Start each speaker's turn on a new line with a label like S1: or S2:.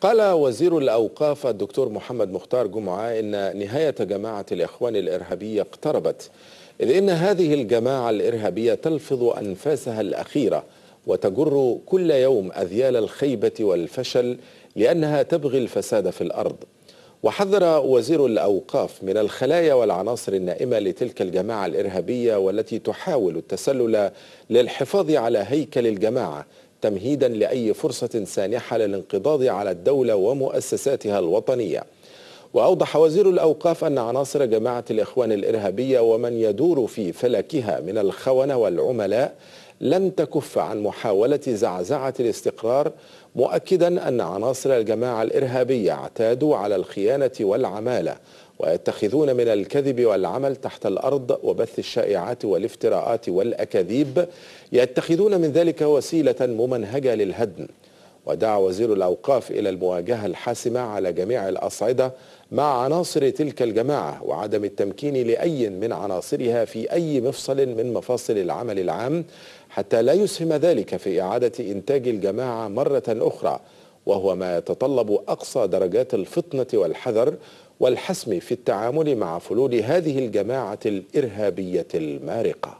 S1: قال وزير الأوقاف الدكتور محمد مختار جمعة إن نهاية جماعة الإخوان الإرهابية اقتربت إذ إن هذه الجماعة الإرهابية تلفظ أنفاسها الأخيرة وتجر كل يوم أذيال الخيبة والفشل لأنها تبغي الفساد في الأرض وحذر وزير الأوقاف من الخلايا والعناصر النائمة لتلك الجماعة الإرهابية والتي تحاول التسلل للحفاظ على هيكل الجماعة تمهيدا لأي فرصة سانحة للانقضاض على الدولة ومؤسساتها الوطنية وأوضح وزير الأوقاف أن عناصر جماعة الإخوان الإرهابية ومن يدور في فلكها من الخونة والعملاء لن تكف عن محاولة زعزعة الاستقرار مؤكدا أن عناصر الجماعة الإرهابية اعتادوا على الخيانة والعمالة ويتخذون من الكذب والعمل تحت الأرض وبث الشائعات والافتراءات والأكاذيب يتخذون من ذلك وسيلة ممنهجة للهدم ودعا وزير الأوقاف إلى المواجهة الحاسمة على جميع الأصعدة مع عناصر تلك الجماعة وعدم التمكين لأي من عناصرها في أي مفصل من مفاصل العمل العام حتى لا يسهم ذلك في إعادة إنتاج الجماعة مرة أخرى وهو ما يتطلب أقصى درجات الفطنة والحذر والحسم في التعامل مع فلول هذه الجماعة الإرهابية المارقة